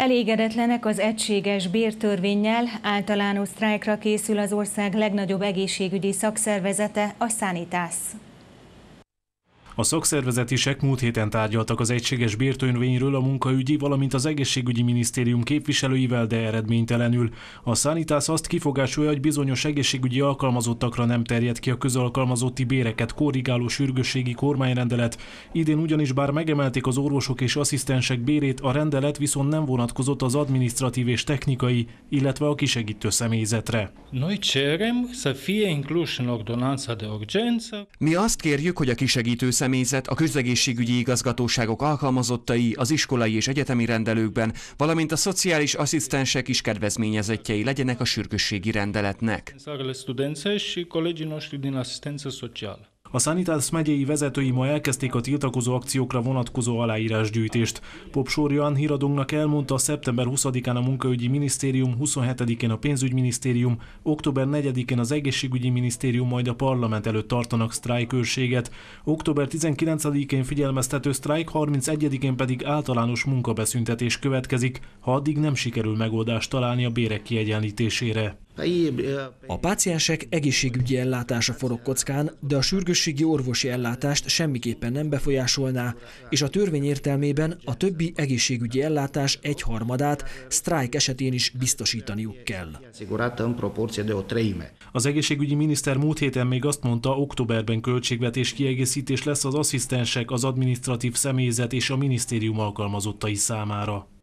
Elégedetlenek az egységes bértörvényel, általános sztrájkra készül az ország legnagyobb egészségügyi szakszervezete, a Sanitas. A szakszervezetisek múlt héten tárgyaltak az egységes bértönvényről a munkaügyi, valamint az egészségügyi minisztérium képviselőivel, de eredménytelenül. A Sanitas azt kifogásolja, hogy bizonyos egészségügyi alkalmazottakra nem terjed ki a közalkalmazotti béreket korrigáló sürgősségi kormányrendelet. Idén ugyanis bár megemelték az orvosok és asszisztensek bérét, a rendelet viszont nem vonatkozott az administratív és technikai, illetve a kisegítő személyzetre. Mi azt kérjük, hogy a kisegítő személyzetre személyzet, a közegészségügyi igazgatóságok alkalmazottai, az iskolai és egyetemi rendelőkben, valamint a szociális asszisztensek is kedvezményezettjei legyenek a sürgősségi rendeletnek. A Sanitas megyei vezetői ma elkezdték a tiltakozó akciókra vonatkozó aláírásgyűjtést. Pop Sorjan híradónak elmondta, szeptember 20-án a Munkaügyi Minisztérium, 27-én a Pénzügyminisztérium, október 4-én az Egészségügyi Minisztérium, majd a parlament előtt tartanak sztrájkőrséget. Október 19-én figyelmeztető sztrájk, 31-én pedig általános munkabeszüntetés következik, ha addig nem sikerül megoldást találni a bérek kiegyenlítésére. A páciensek egészségügyi ellátása forog kockán, de a sürgősségi orvosi ellátást semmiképpen nem befolyásolná, és a törvény értelmében a többi egészségügyi ellátás egyharmadát sztrájk esetén is biztosítaniuk kell. Az egészségügyi miniszter múlt héten még azt mondta, októberben költségvetés kiegészítés lesz az asszisztensek, az adminisztratív személyzet és a minisztérium alkalmazottai számára.